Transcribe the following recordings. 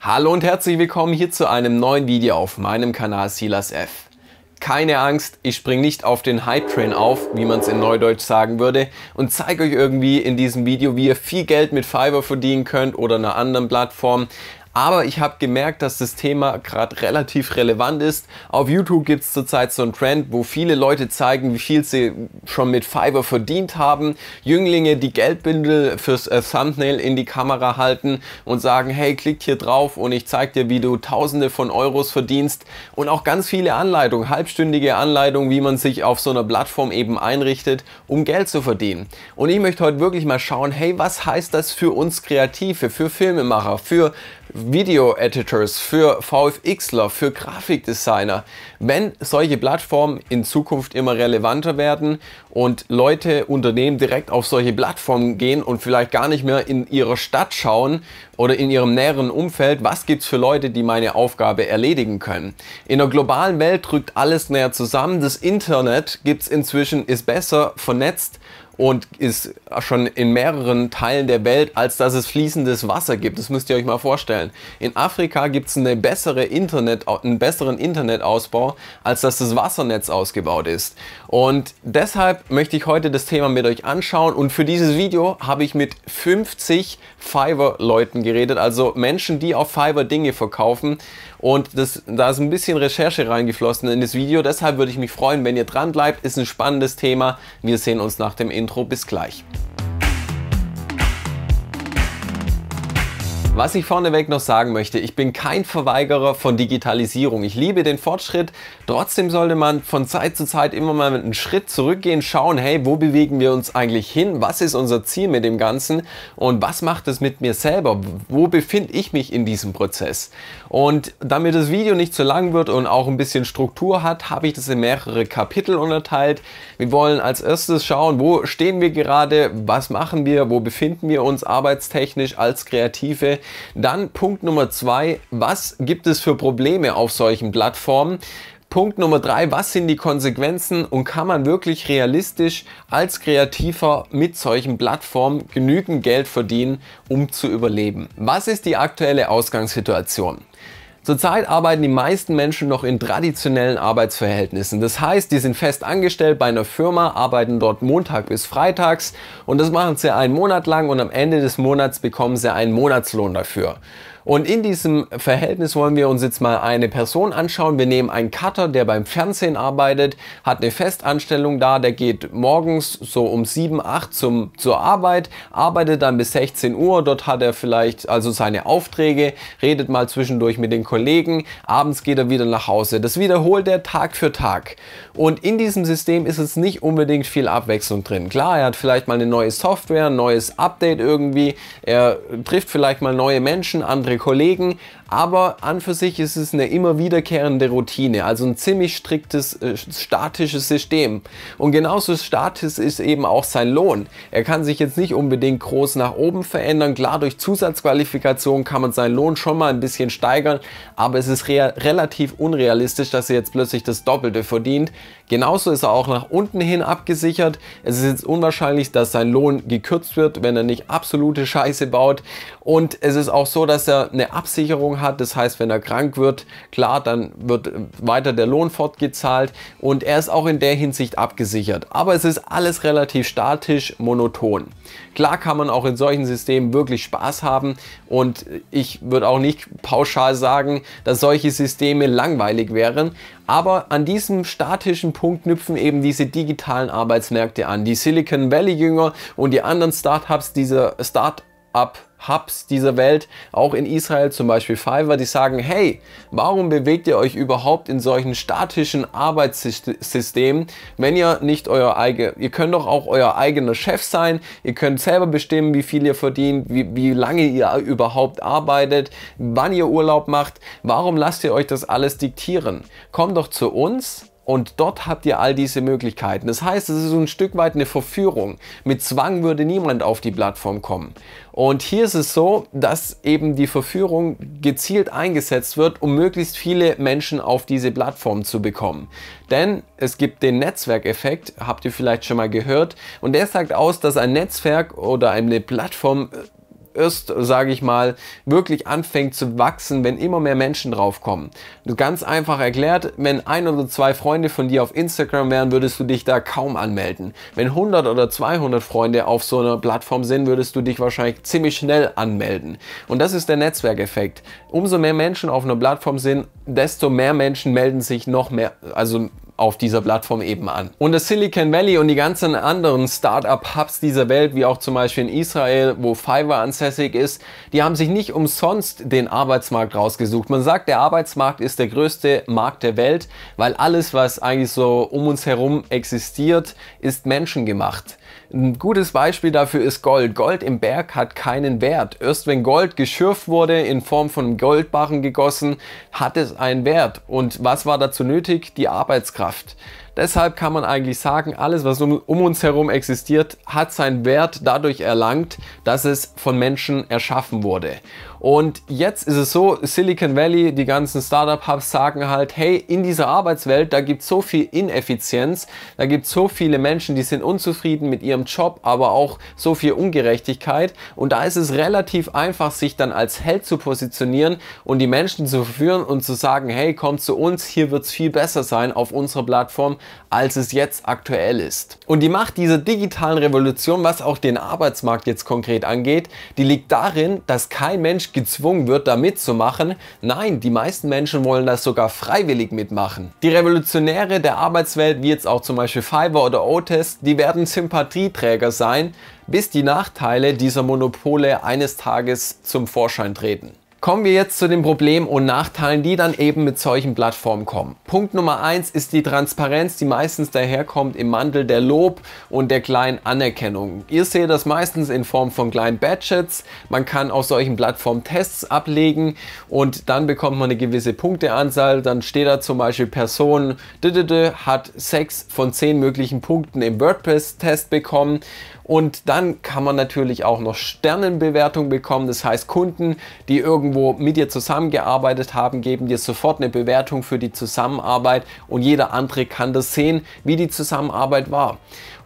Hallo und herzlich willkommen hier zu einem neuen Video auf meinem Kanal Silas F. Keine Angst, ich springe nicht auf den Hype Train auf, wie man es in Neudeutsch sagen würde, und zeige euch irgendwie in diesem Video, wie ihr viel Geld mit Fiverr verdienen könnt oder einer anderen Plattform aber ich habe gemerkt, dass das Thema gerade relativ relevant ist. Auf YouTube gibt es zurzeit so einen Trend, wo viele Leute zeigen, wie viel sie schon mit Fiverr verdient haben. Jünglinge, die Geldbündel fürs äh, Thumbnail in die Kamera halten und sagen, hey, klickt hier drauf und ich zeige dir, wie du Tausende von Euros verdienst. Und auch ganz viele Anleitungen, halbstündige Anleitungen, wie man sich auf so einer Plattform eben einrichtet, um Geld zu verdienen. Und ich möchte heute wirklich mal schauen, hey, was heißt das für uns Kreative, für Filmemacher, für Video-Editors, für VFXler, für Grafikdesigner, wenn solche Plattformen in Zukunft immer relevanter werden und Leute, Unternehmen direkt auf solche Plattformen gehen und vielleicht gar nicht mehr in ihrer Stadt schauen oder in ihrem näheren Umfeld, was gibt es für Leute, die meine Aufgabe erledigen können. In der globalen Welt drückt alles näher zusammen, das Internet gibt es inzwischen, ist besser vernetzt und ist schon in mehreren Teilen der Welt, als dass es fließendes Wasser gibt. Das müsst ihr euch mal vorstellen. In Afrika gibt es eine bessere Internet, einen besseren Internetausbau, als dass das Wassernetz ausgebaut ist. Und deshalb möchte ich heute das Thema mit euch anschauen und für dieses Video habe ich mit 50 Fiverr-Leuten geredet, also Menschen, die auf Fiverr Dinge verkaufen und das, da ist ein bisschen Recherche reingeflossen in das Video. Deshalb würde ich mich freuen, wenn ihr dran bleibt. Ist ein spannendes Thema. Wir sehen uns nach dem Intro. Intro. Bis gleich. Was ich vorneweg noch sagen möchte, ich bin kein Verweigerer von Digitalisierung. Ich liebe den Fortschritt, Trotzdem sollte man von Zeit zu Zeit immer mal einen Schritt zurückgehen, schauen, hey, wo bewegen wir uns eigentlich hin? Was ist unser Ziel mit dem Ganzen? Und was macht es mit mir selber? Wo befinde ich mich in diesem Prozess? Und damit das Video nicht zu lang wird und auch ein bisschen Struktur hat, habe ich das in mehrere Kapitel unterteilt. Wir wollen als erstes schauen, wo stehen wir gerade? Was machen wir? Wo befinden wir uns arbeitstechnisch als Kreative? Dann Punkt Nummer zwei, was gibt es für Probleme auf solchen Plattformen? Punkt Nummer drei, was sind die Konsequenzen und kann man wirklich realistisch als Kreativer mit solchen Plattformen genügend Geld verdienen, um zu überleben? Was ist die aktuelle Ausgangssituation? Zurzeit arbeiten die meisten Menschen noch in traditionellen Arbeitsverhältnissen. Das heißt, die sind fest angestellt bei einer Firma, arbeiten dort Montag bis Freitags und das machen sie einen Monat lang und am Ende des Monats bekommen sie einen Monatslohn dafür. Und in diesem Verhältnis wollen wir uns jetzt mal eine Person anschauen. Wir nehmen einen Cutter, der beim Fernsehen arbeitet, hat eine Festanstellung da, der geht morgens so um 7, 8 zum, zur Arbeit, arbeitet dann bis 16 Uhr, dort hat er vielleicht also seine Aufträge, redet mal zwischendurch mit den Kollegen, abends geht er wieder nach Hause. Das wiederholt er Tag für Tag. Und in diesem System ist es nicht unbedingt viel Abwechslung drin. Klar, er hat vielleicht mal eine neue Software, ein neues Update irgendwie, er trifft vielleicht mal neue Menschen, andere Kollegen aber an für sich ist es eine immer wiederkehrende Routine, also ein ziemlich striktes äh, statisches System. Und genauso statisch ist eben auch sein Lohn. Er kann sich jetzt nicht unbedingt groß nach oben verändern. Klar, durch Zusatzqualifikation kann man seinen Lohn schon mal ein bisschen steigern, aber es ist re relativ unrealistisch, dass er jetzt plötzlich das Doppelte verdient. Genauso ist er auch nach unten hin abgesichert. Es ist jetzt unwahrscheinlich, dass sein Lohn gekürzt wird, wenn er nicht absolute Scheiße baut. Und es ist auch so, dass er eine Absicherung hat. Das heißt, wenn er krank wird, klar, dann wird weiter der Lohn fortgezahlt und er ist auch in der Hinsicht abgesichert. Aber es ist alles relativ statisch, monoton. Klar kann man auch in solchen Systemen wirklich Spaß haben und ich würde auch nicht pauschal sagen, dass solche Systeme langweilig wären, aber an diesem statischen Punkt knüpfen eben diese digitalen Arbeitsmärkte an. Die Silicon Valley Jünger und die anderen Startups dieser start Startup Hubs dieser Welt, auch in Israel, zum Beispiel Fiverr, die sagen, hey, warum bewegt ihr euch überhaupt in solchen statischen Arbeitssystemen, wenn ihr nicht euer eigen, ihr könnt doch auch euer eigener Chef sein, ihr könnt selber bestimmen, wie viel ihr verdient, wie, wie lange ihr überhaupt arbeitet, wann ihr Urlaub macht, warum lasst ihr euch das alles diktieren? Kommt doch zu uns, und dort habt ihr all diese Möglichkeiten. Das heißt, es ist ein Stück weit eine Verführung. Mit Zwang würde niemand auf die Plattform kommen. Und hier ist es so, dass eben die Verführung gezielt eingesetzt wird, um möglichst viele Menschen auf diese Plattform zu bekommen. Denn es gibt den Netzwerkeffekt, habt ihr vielleicht schon mal gehört. Und der sagt aus, dass ein Netzwerk oder eine Plattform äh, erst, sage ich mal, wirklich anfängt zu wachsen, wenn immer mehr Menschen draufkommen. Ganz einfach erklärt, wenn ein oder zwei Freunde von dir auf Instagram wären, würdest du dich da kaum anmelden. Wenn 100 oder 200 Freunde auf so einer Plattform sind, würdest du dich wahrscheinlich ziemlich schnell anmelden. Und das ist der Netzwerkeffekt. Umso mehr Menschen auf einer Plattform sind, desto mehr Menschen melden sich noch mehr, also auf dieser Plattform eben an. Und das Silicon Valley und die ganzen anderen Startup-Hubs dieser Welt, wie auch zum Beispiel in Israel, wo Fiverr ansässig ist, die haben sich nicht umsonst den Arbeitsmarkt rausgesucht. Man sagt, der Arbeitsmarkt ist der größte Markt der Welt, weil alles, was eigentlich so um uns herum existiert, ist menschengemacht. Ein gutes Beispiel dafür ist Gold. Gold im Berg hat keinen Wert. Erst wenn Gold geschürft wurde, in Form von Goldbarren gegossen, hat es einen Wert. Und was war dazu nötig? Die Arbeitskraft. Deshalb kann man eigentlich sagen, alles, was um, um, uns herum existiert, hat seinen Wert dadurch erlangt, dass es von Menschen erschaffen wurde. Und jetzt ist es so, Silicon Valley, die ganzen Startup-Hubs sagen halt, hey, in dieser Arbeitswelt, da gibt es so viel Ineffizienz, da gibt es so viele Menschen, die sind unzufrieden mit ihrem Job, aber auch so viel Ungerechtigkeit. Und da ist es relativ einfach, sich dann als Held zu positionieren und die Menschen zu verführen und zu sagen, hey, kommt zu uns, hier wird es viel besser sein auf unserer Plattform, als es jetzt aktuell ist. Und die Macht dieser digitalen Revolution, was auch den Arbeitsmarkt jetzt konkret angeht, die liegt darin, dass kein Mensch Mensch gezwungen wird, da mitzumachen. Nein, die meisten Menschen wollen das sogar freiwillig mitmachen. Die Revolutionäre der Arbeitswelt, wie jetzt auch zum Beispiel Fiverr oder Otis, die werden Sympathieträger sein, bis die Nachteile dieser Monopole eines Tages zum Vorschein treten. Kommen wir jetzt zu den Problemen und Nachteilen, die dann eben mit solchen Plattformen kommen. Punkt Nummer eins ist die Transparenz, die meistens daherkommt im Mantel der Lob und der kleinen Anerkennung. Ihr seht das meistens in Form von kleinen Badges. Man kann auf solchen Plattformen Tests ablegen und dann bekommt man eine gewisse Punkteanzahl. Dann steht da zum Beispiel Person hat sechs von zehn möglichen Punkten im WordPress-Test bekommen und dann kann man natürlich auch noch Sternenbewertung bekommen. Das heißt Kunden, die irgendwie irgendwo mit dir zusammengearbeitet haben, geben dir sofort eine Bewertung für die Zusammenarbeit und jeder andere kann das sehen, wie die Zusammenarbeit war.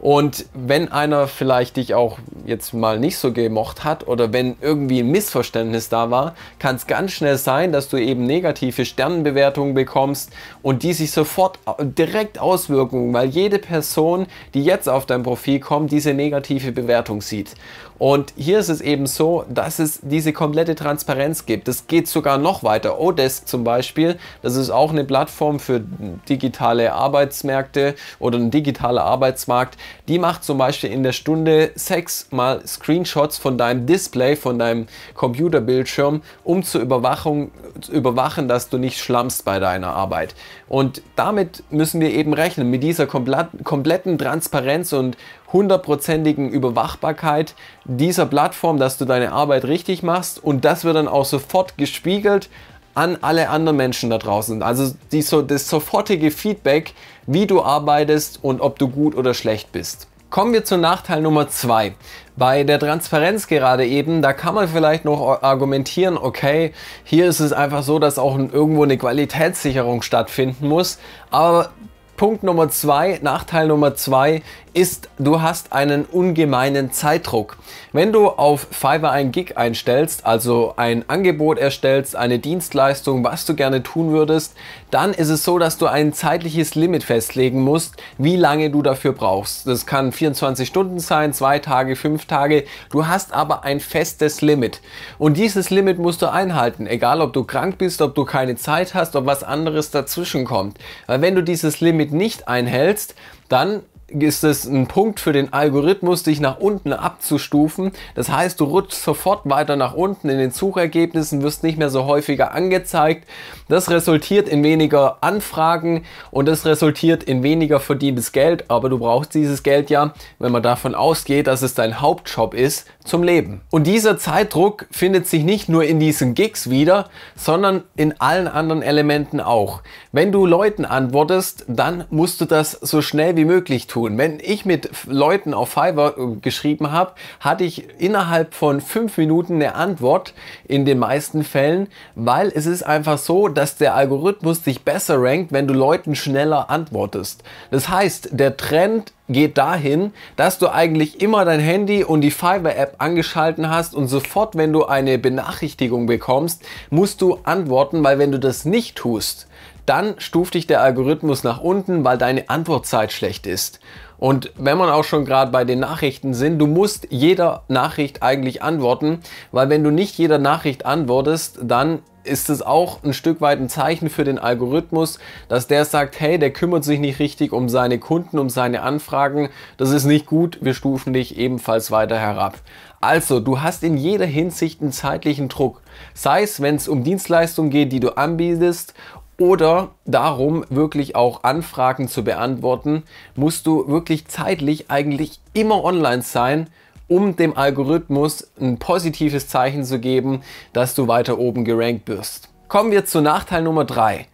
Und wenn einer vielleicht dich auch jetzt mal nicht so gemocht hat oder wenn irgendwie ein Missverständnis da war, kann es ganz schnell sein, dass du eben negative Sternenbewertungen bekommst und die sich sofort direkt auswirken, weil jede Person, die jetzt auf dein Profil kommt, diese negative Bewertung sieht. Und hier ist es eben so, dass es diese komplette Transparenz gibt. Das geht sogar noch weiter. Odesk zum Beispiel, das ist auch eine Plattform für digitale Arbeitsmärkte oder ein digitaler Arbeitsmarkt die macht zum Beispiel in der Stunde sechsmal Screenshots von deinem Display, von deinem Computerbildschirm, um zur Überwachung zu überwachen, dass du nicht schlammst bei deiner Arbeit. Und damit müssen wir eben rechnen, mit dieser kompletten Transparenz und hundertprozentigen Überwachbarkeit dieser Plattform, dass du deine Arbeit richtig machst und das wird dann auch sofort gespiegelt an alle anderen Menschen da draußen. Also die, so, das sofortige Feedback, wie du arbeitest und ob du gut oder schlecht bist. Kommen wir zu Nachteil Nummer 2. Bei der Transparenz gerade eben, da kann man vielleicht noch argumentieren, okay, hier ist es einfach so, dass auch irgendwo eine Qualitätssicherung stattfinden muss. Aber Punkt Nummer 2, Nachteil Nummer 2 ist, du hast einen ungemeinen Zeitdruck. Wenn du auf Fiverr ein Gig einstellst, also ein Angebot erstellst, eine Dienstleistung, was du gerne tun würdest, dann ist es so, dass du ein zeitliches Limit festlegen musst, wie lange du dafür brauchst. Das kann 24 Stunden sein, zwei Tage, fünf Tage. Du hast aber ein festes Limit. Und dieses Limit musst du einhalten, egal ob du krank bist, ob du keine Zeit hast, ob was anderes dazwischen kommt. Weil wenn du dieses Limit nicht einhältst, dann ist es ein Punkt für den Algorithmus, dich nach unten abzustufen. Das heißt, du rutschst sofort weiter nach unten in den Suchergebnissen, wirst nicht mehr so häufiger angezeigt. Das resultiert in weniger Anfragen und das resultiert in weniger verdientes Geld. Aber du brauchst dieses Geld ja, wenn man davon ausgeht, dass es dein Hauptjob ist, zum Leben. Und dieser Zeitdruck findet sich nicht nur in diesen Gigs wieder, sondern in allen anderen Elementen auch. Wenn du Leuten antwortest, dann musst du das so schnell wie möglich tun. Wenn ich mit Leuten auf Fiverr äh, geschrieben habe, hatte ich innerhalb von fünf Minuten eine Antwort in den meisten Fällen, weil es ist einfach so, dass der Algorithmus dich besser rankt, wenn du Leuten schneller antwortest. Das heißt, der Trend geht dahin, dass du eigentlich immer dein Handy und die fiverr app angeschalten hast und sofort, wenn du eine Benachrichtigung bekommst, musst du antworten, weil wenn du das nicht tust, dann stuft dich der Algorithmus nach unten, weil deine Antwortzeit schlecht ist. Und wenn man auch schon gerade bei den Nachrichten sind, du musst jeder Nachricht eigentlich antworten, weil wenn du nicht jeder Nachricht antwortest, dann ist es auch ein Stück weit ein Zeichen für den Algorithmus, dass der sagt, hey, der kümmert sich nicht richtig um seine Kunden, um seine Anfragen, das ist nicht gut, wir stufen dich ebenfalls weiter herab. Also, du hast in jeder Hinsicht einen zeitlichen Druck, sei es, wenn es um Dienstleistungen geht, die du anbietest oder darum, wirklich auch Anfragen zu beantworten, musst du wirklich zeitlich eigentlich immer online sein um dem Algorithmus ein positives Zeichen zu geben, dass du weiter oben gerankt wirst. Kommen wir zu Nachteil Nummer 3.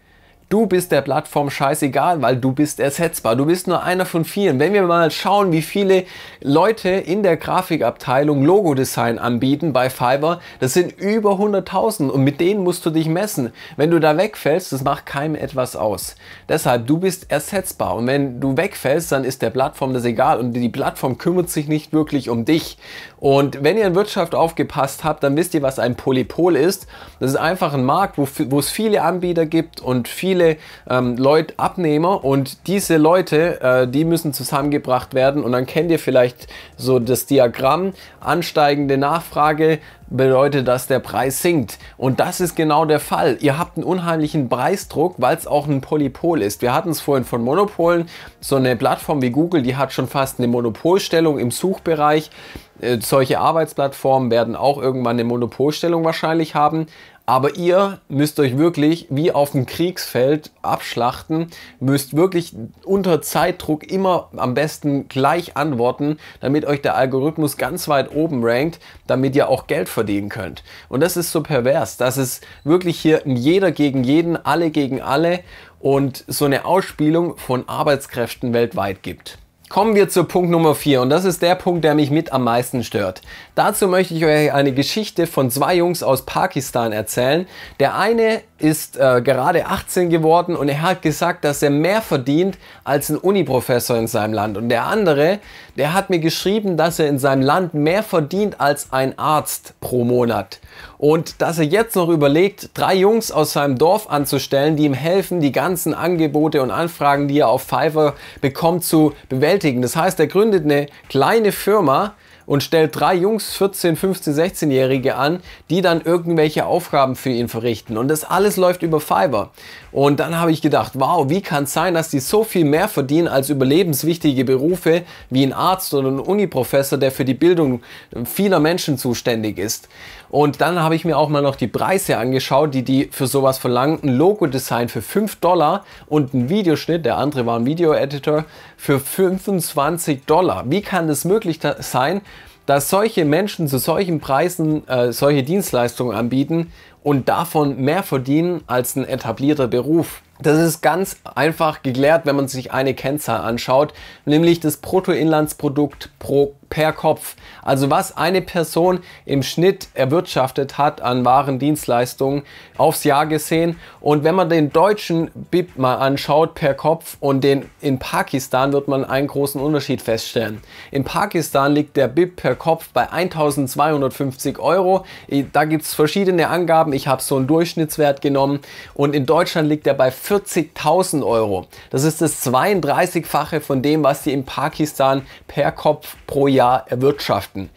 Du bist der Plattform scheißegal, weil du bist ersetzbar. Du bist nur einer von vielen. Wenn wir mal schauen, wie viele Leute in der Grafikabteilung Logo-Design anbieten bei Fiverr, das sind über 100.000 und mit denen musst du dich messen. Wenn du da wegfällst, das macht keinem etwas aus. Deshalb, du bist ersetzbar und wenn du wegfällst, dann ist der Plattform das egal und die Plattform kümmert sich nicht wirklich um dich. Und wenn ihr in Wirtschaft aufgepasst habt, dann wisst ihr, was ein Polypol ist. Das ist einfach ein Markt, wo es viele Anbieter gibt und viele viele ähm, Leute, Abnehmer und diese Leute, äh, die müssen zusammengebracht werden und dann kennt ihr vielleicht so das Diagramm, ansteigende Nachfrage, bedeutet, dass der Preis sinkt. Und das ist genau der Fall. Ihr habt einen unheimlichen Preisdruck, weil es auch ein Polypol ist. Wir hatten es vorhin von Monopolen. So eine Plattform wie Google, die hat schon fast eine Monopolstellung im Suchbereich. Äh, solche Arbeitsplattformen werden auch irgendwann eine Monopolstellung wahrscheinlich haben. Aber ihr müsst euch wirklich wie auf dem Kriegsfeld abschlachten, müsst wirklich unter Zeitdruck immer am besten gleich antworten, damit euch der Algorithmus ganz weit oben rankt, damit ihr auch Geld verdienen könnt. Und das ist so pervers, dass es wirklich hier jeder gegen jeden, alle gegen alle und so eine Ausspielung von Arbeitskräften weltweit gibt. Kommen wir zu Punkt Nummer 4 und das ist der Punkt, der mich mit am meisten stört. Dazu möchte ich euch eine Geschichte von zwei Jungs aus Pakistan erzählen. Der eine ist äh, gerade 18 geworden und er hat gesagt, dass er mehr verdient als ein Uniprofessor in seinem Land. Und der andere, der hat mir geschrieben, dass er in seinem Land mehr verdient als ein Arzt pro Monat. Und dass er jetzt noch überlegt, drei Jungs aus seinem Dorf anzustellen, die ihm helfen, die ganzen Angebote und Anfragen, die er auf Fiverr bekommt, zu bewältigen. Das heißt, er gründet eine kleine Firma, und stellt drei Jungs, 14, 15, 16-Jährige an, die dann irgendwelche Aufgaben für ihn verrichten. Und das alles läuft über Fiverr. Und dann habe ich gedacht, wow, wie kann es sein, dass die so viel mehr verdienen als überlebenswichtige Berufe wie ein Arzt oder ein Uniprofessor, der für die Bildung vieler Menschen zuständig ist. Und dann habe ich mir auch mal noch die Preise angeschaut, die die für sowas verlangen. Ein Logo-Design für 5 Dollar und ein Videoschnitt, der andere war ein Video-Editor, für 25 Dollar. Wie kann es möglich sein, dass solche Menschen zu solchen Preisen äh, solche Dienstleistungen anbieten und davon mehr verdienen als ein etablierter Beruf? Das ist ganz einfach geklärt, wenn man sich eine Kennzahl anschaut, nämlich das Bruttoinlandsprodukt pro per Kopf. Also was eine Person im Schnitt erwirtschaftet hat an Waren, Dienstleistungen aufs Jahr gesehen. Und wenn man den deutschen BIP mal anschaut per Kopf und den in Pakistan wird man einen großen Unterschied feststellen. In Pakistan liegt der BIP per Kopf bei 1250 Euro. Da gibt es verschiedene Angaben. Ich habe so einen Durchschnittswert genommen. Und in Deutschland liegt er bei 40.000 Euro. Das ist das 32-fache von dem, was sie in Pakistan per Kopf pro Jahr Jahr erwirtschaften.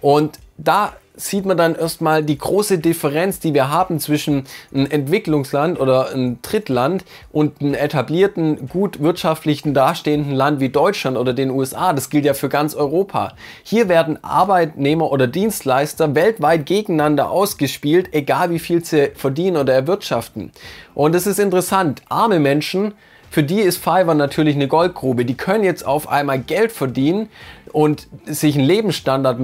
Und da sieht man dann erstmal die große Differenz, die wir haben zwischen einem Entwicklungsland oder einem Drittland und einem etablierten, gut wirtschaftlichen, dastehenden Land wie Deutschland oder den USA. Das gilt ja für ganz Europa. Hier werden Arbeitnehmer oder Dienstleister weltweit gegeneinander ausgespielt, egal wie viel sie verdienen oder erwirtschaften. Und es ist interessant, arme Menschen, für die ist Fiverr natürlich eine Goldgrube. Die können jetzt auf einmal Geld verdienen, und sich einen Lebensstandard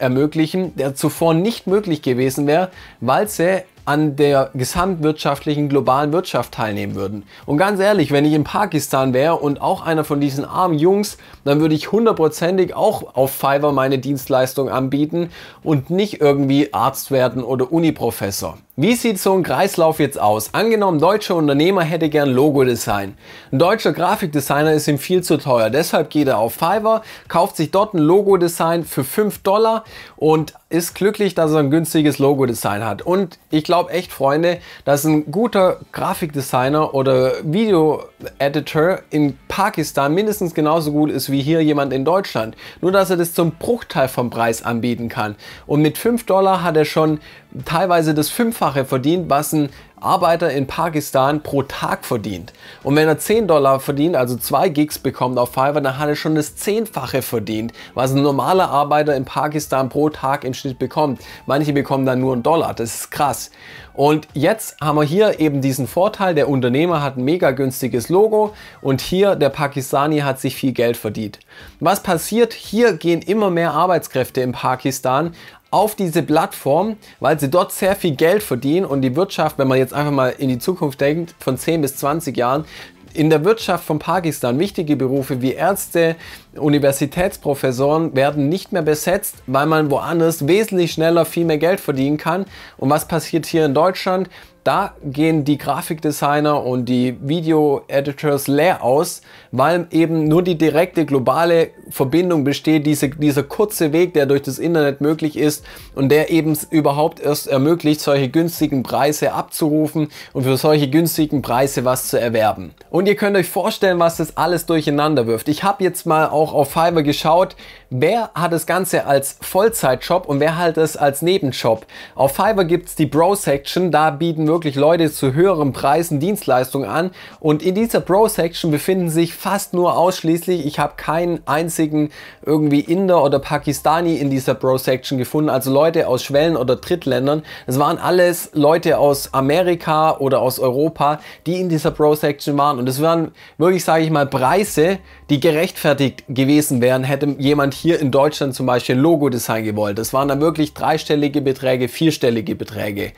ermöglichen, der zuvor nicht möglich gewesen wäre, weil sie an der gesamtwirtschaftlichen globalen Wirtschaft teilnehmen würden. Und ganz ehrlich, wenn ich in Pakistan wäre und auch einer von diesen armen Jungs, dann würde ich hundertprozentig auch auf Fiverr meine Dienstleistung anbieten und nicht irgendwie Arzt werden oder Uniprofessor. Wie sieht so ein Kreislauf jetzt aus? Angenommen, deutscher Unternehmer hätte gern Logo-Design. Ein deutscher Grafikdesigner ist ihm viel zu teuer. Deshalb geht er auf Fiverr, kauft sich dort ein Logo-Design für 5 Dollar und ist glücklich, dass er ein günstiges Logo-Design hat. Und ich glaube echt, Freunde, dass ein guter Grafikdesigner oder Video-Editor in Pakistan mindestens genauso gut ist wie hier jemand in Deutschland. Nur, dass er das zum Bruchteil vom Preis anbieten kann. Und mit 5 Dollar hat er schon teilweise das Fünffache Dreifache verdient, was ein Arbeiter in Pakistan pro Tag verdient. Und wenn er 10 Dollar verdient, also 2 Gigs bekommt auf Fiverr, dann hat er schon das Zehnfache verdient, was ein normaler Arbeiter in Pakistan pro Tag im Schnitt bekommt. Manche bekommen dann nur einen Dollar, das ist krass. Und jetzt haben wir hier eben diesen Vorteil, der Unternehmer hat ein mega günstiges Logo und hier der Pakistani hat sich viel Geld verdient. Was passiert? Hier gehen immer mehr Arbeitskräfte in Pakistan auf diese Plattform, weil sie dort sehr viel Geld verdienen und die Wirtschaft, wenn man jetzt einfach mal in die Zukunft denkt, von 10 bis 20 Jahren, in der Wirtschaft von Pakistan wichtige Berufe wie Ärzte, Universitätsprofessoren werden nicht mehr besetzt, weil man woanders wesentlich schneller viel mehr Geld verdienen kann. Und was passiert hier in Deutschland? Da gehen die Grafikdesigner und die Video-Editors leer aus, weil eben nur die direkte globale Verbindung besteht, diese, dieser kurze Weg, der durch das Internet möglich ist und der eben überhaupt erst ermöglicht, solche günstigen Preise abzurufen und für solche günstigen Preise was zu erwerben. Und ihr könnt euch vorstellen, was das alles durcheinander wirft. Ich habe jetzt mal auch auf Fiverr geschaut, Wer hat das Ganze als Vollzeitjob und wer hat es als Nebenjob? Auf Fiverr gibt es die Bro-Section, da bieten wirklich Leute zu höheren Preisen Dienstleistungen an und in dieser Bro-Section befinden sich fast nur ausschließlich, ich habe keinen einzigen irgendwie Inder oder Pakistani in dieser Bro-Section gefunden, also Leute aus Schwellen- oder Drittländern. Es waren alles Leute aus Amerika oder aus Europa, die in dieser Bro-Section waren und es waren wirklich, sage ich mal, Preise, die gerechtfertigt gewesen wären, hätte jemand hier in Deutschland zum Beispiel Logo-Design gewollt. Das waren dann wirklich dreistellige Beträge, vierstellige Beträge.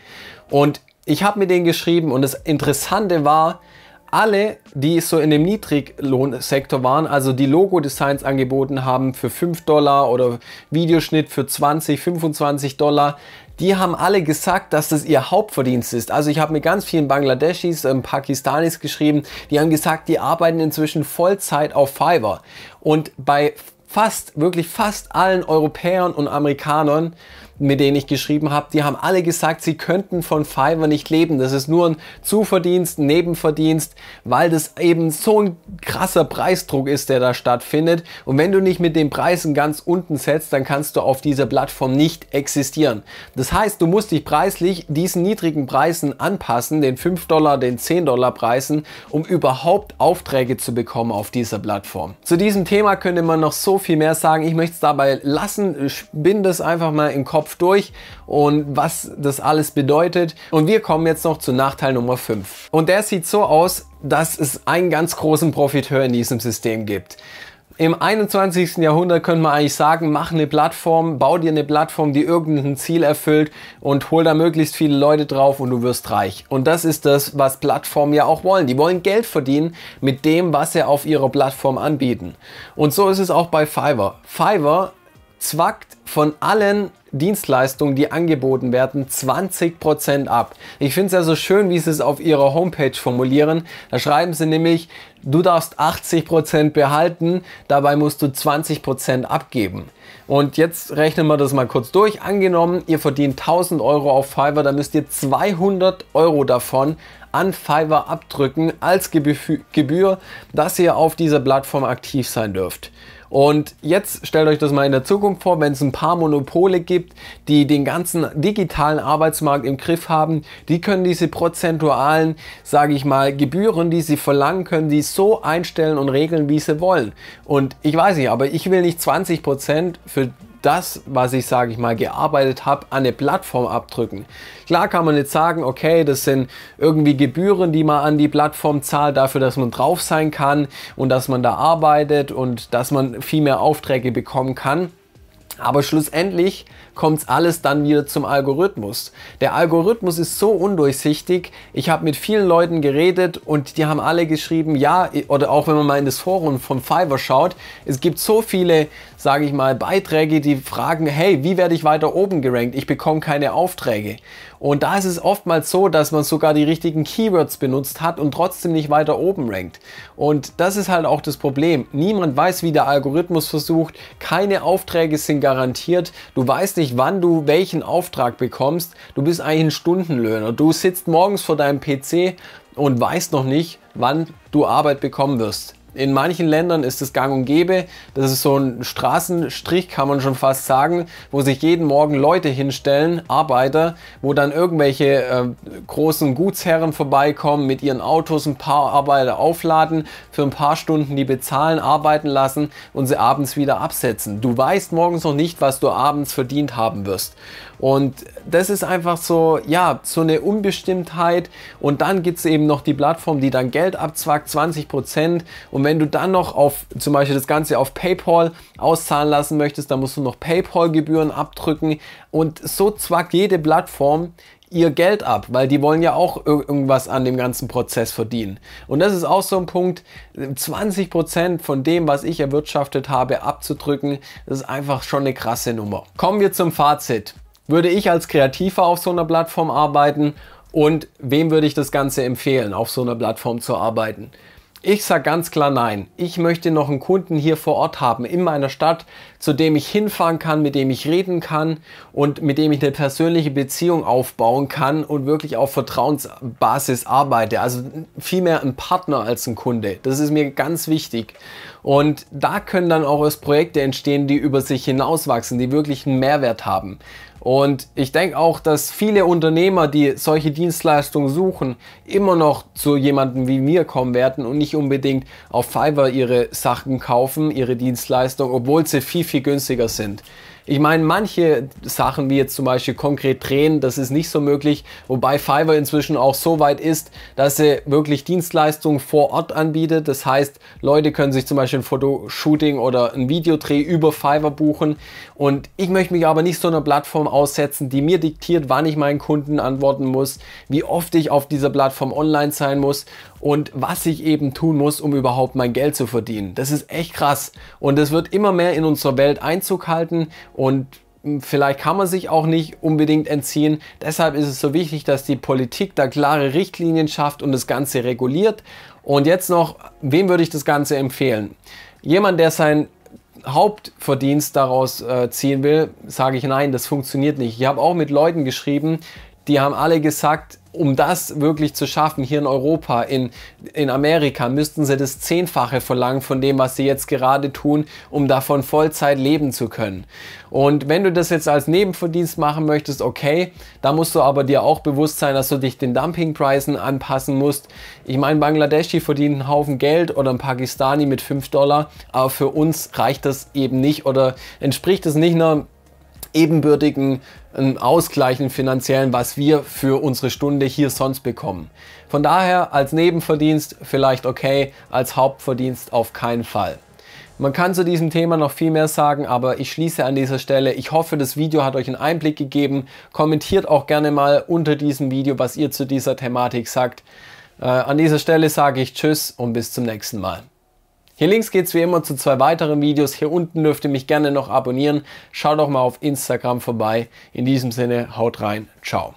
Und ich habe mit denen geschrieben und das Interessante war, alle, die so in dem Niedriglohnsektor waren, also die Logo-Designs angeboten haben für 5 Dollar oder Videoschnitt für 20, 25 Dollar, die haben alle gesagt, dass das ihr Hauptverdienst ist. Also ich habe mit ganz vielen Bangladeschis, ähm, Pakistanis geschrieben, die haben gesagt, die arbeiten inzwischen Vollzeit auf Fiverr. Und bei fast, wirklich fast allen Europäern und Amerikanern mit denen ich geschrieben habe, die haben alle gesagt, sie könnten von Fiverr nicht leben. Das ist nur ein Zuverdienst, ein Nebenverdienst, weil das eben so ein krasser Preisdruck ist, der da stattfindet. Und wenn du nicht mit den Preisen ganz unten setzt, dann kannst du auf dieser Plattform nicht existieren. Das heißt, du musst dich preislich diesen niedrigen Preisen anpassen, den 5 Dollar, den 10 Dollar Preisen, um überhaupt Aufträge zu bekommen auf dieser Plattform. Zu diesem Thema könnte man noch so viel mehr sagen. Ich möchte es dabei lassen. Ich bin das einfach mal im Kopf Kopf durch und was das alles bedeutet. Und wir kommen jetzt noch zu Nachteil Nummer 5. Und der sieht so aus, dass es einen ganz großen Profiteur in diesem System gibt im 21. Jahrhundert könnte man eigentlich sagen, mach eine Plattform, bau dir eine Plattform, die irgendein Ziel erfüllt und hol da möglichst viele Leute drauf und du wirst reich. Und das ist das, was Plattformen ja auch wollen. Die wollen Geld verdienen mit dem, was sie auf ihrer Plattform anbieten. Und so ist es auch bei Fiverr. Fiverr zwackt von allen Dienstleistungen, die angeboten werden, 20% ab. Ich finde es ja so schön, wie sie es auf ihrer Homepage formulieren. Da schreiben sie nämlich, du darfst 80% behalten, dabei musst du 20% abgeben. Und jetzt rechnen wir das mal kurz durch. Angenommen, ihr verdient 1000 Euro auf Fiverr, dann müsst ihr 200 Euro davon an Fiverr abdrücken als Gebühr, dass ihr auf dieser Plattform aktiv sein dürft. Und jetzt stellt euch das mal in der Zukunft vor, wenn es ein paar Monopole gibt, die den ganzen digitalen Arbeitsmarkt im Griff haben, die können diese prozentualen, sage ich mal, Gebühren, die sie verlangen, können die so einstellen und regeln, wie sie wollen. Und ich weiß nicht, aber ich will nicht 20% für das, was ich, sage ich mal, gearbeitet habe, an eine Plattform abdrücken. Klar kann man jetzt sagen, okay, das sind irgendwie Gebühren, die man an die Plattform zahlt, dafür, dass man drauf sein kann und dass man da arbeitet und dass man viel mehr Aufträge bekommen kann. Aber schlussendlich kommt alles dann wieder zum Algorithmus. Der Algorithmus ist so undurchsichtig. Ich habe mit vielen Leuten geredet und die haben alle geschrieben, ja, oder auch wenn man mal in das Forum von Fiverr schaut, es gibt so viele sage ich mal, Beiträge, die fragen, hey, wie werde ich weiter oben gerankt? Ich bekomme keine Aufträge. Und da ist es oftmals so, dass man sogar die richtigen Keywords benutzt hat und trotzdem nicht weiter oben rankt. Und das ist halt auch das Problem. Niemand weiß, wie der Algorithmus versucht. Keine Aufträge sind garantiert. Du weißt nicht, wann du welchen Auftrag bekommst. Du bist eigentlich ein Stundenlöhner. Du sitzt morgens vor deinem PC und weißt noch nicht, wann du Arbeit bekommen wirst. In manchen Ländern ist es gang und gäbe. Das ist so ein Straßenstrich, kann man schon fast sagen, wo sich jeden Morgen Leute hinstellen, Arbeiter, wo dann irgendwelche äh, großen Gutsherren vorbeikommen, mit ihren Autos ein paar Arbeiter aufladen, für ein paar Stunden die bezahlen, arbeiten lassen und sie abends wieder absetzen. Du weißt morgens noch nicht, was du abends verdient haben wirst. Und das ist einfach so, ja, so eine Unbestimmtheit. Und dann gibt es eben noch die Plattform, die dann Geld abzwackt, 20 Prozent. Und wenn du dann noch auf zum Beispiel das Ganze auf PayPal auszahlen lassen möchtest, dann musst du noch PayPal-Gebühren abdrücken. Und so zwackt jede Plattform ihr Geld ab, weil die wollen ja auch irgendwas an dem ganzen Prozess verdienen. Und das ist auch so ein Punkt, 20% Prozent von dem, was ich erwirtschaftet habe, abzudrücken, das ist einfach schon eine krasse Nummer. Kommen wir zum Fazit würde ich als Kreativer auf so einer Plattform arbeiten und wem würde ich das Ganze empfehlen, auf so einer Plattform zu arbeiten? Ich sage ganz klar nein. Ich möchte noch einen Kunden hier vor Ort haben in meiner Stadt, zu dem ich hinfahren kann, mit dem ich reden kann und mit dem ich eine persönliche Beziehung aufbauen kann und wirklich auf Vertrauensbasis arbeite. Also vielmehr ein Partner als ein Kunde. Das ist mir ganz wichtig. Und da können dann auch erst Projekte entstehen, die über sich hinauswachsen, die wirklich einen Mehrwert haben. Und ich denke auch, dass viele Unternehmer, die solche Dienstleistungen suchen, immer noch zu jemandem wie mir kommen werden und nicht unbedingt auf Fiverr ihre Sachen kaufen, ihre Dienstleistungen, obwohl sie viel, viel günstiger sind. Ich meine, manche Sachen, wie jetzt zum Beispiel konkret drehen, das ist nicht so möglich, wobei Fiverr inzwischen auch so weit ist, dass sie wirklich Dienstleistungen vor Ort anbietet. Das heißt, Leute können sich zum Beispiel ein Fotoshooting oder ein Videodreh über Fiverr buchen. Und ich möchte mich aber nicht so einer Plattform aussetzen, die mir diktiert, wann ich meinen Kunden antworten muss, wie oft ich auf dieser Plattform online sein muss und was ich eben tun muss, um überhaupt mein Geld zu verdienen. Das ist echt krass. Und es wird immer mehr in unserer Welt Einzug halten und hm, vielleicht kann man sich auch nicht unbedingt entziehen. Deshalb ist es so wichtig, dass die Politik da klare Richtlinien schafft und das Ganze reguliert. Und jetzt noch, wem würde ich das Ganze empfehlen? Jemand, der sein Hauptverdienst daraus äh, ziehen will, sage ich nein, das funktioniert nicht. Ich habe auch mit Leuten geschrieben, die haben alle gesagt, um das wirklich zu schaffen hier in Europa, in, in Amerika, müssten sie das Zehnfache verlangen von dem, was sie jetzt gerade tun, um davon Vollzeit leben zu können. Und wenn du das jetzt als Nebenverdienst machen möchtest, okay, da musst du aber dir auch bewusst sein, dass du dich den Dumpingpreisen anpassen musst. Ich meine, Bangladeschi verdient einen Haufen Geld oder ein Pakistani mit 5 Dollar, aber für uns reicht das eben nicht oder entspricht es nicht einer ebenbürtigen ähm, Ausgleich in finanziellen, was wir für unsere Stunde hier sonst bekommen. Von daher als Nebenverdienst vielleicht okay, als Hauptverdienst auf keinen Fall. Man kann zu diesem Thema noch viel mehr sagen, aber ich schließe an dieser Stelle. Ich hoffe, das Video hat euch einen Einblick gegeben. Kommentiert auch gerne mal unter diesem Video, was ihr zu dieser Thematik sagt. Äh, an dieser Stelle sage ich Tschüss und bis zum nächsten Mal. Hier links geht's wie immer zu zwei weiteren Videos. Hier unten dürft ihr mich gerne noch abonnieren. Schaut doch mal auf Instagram vorbei. In diesem Sinne, haut rein. Ciao.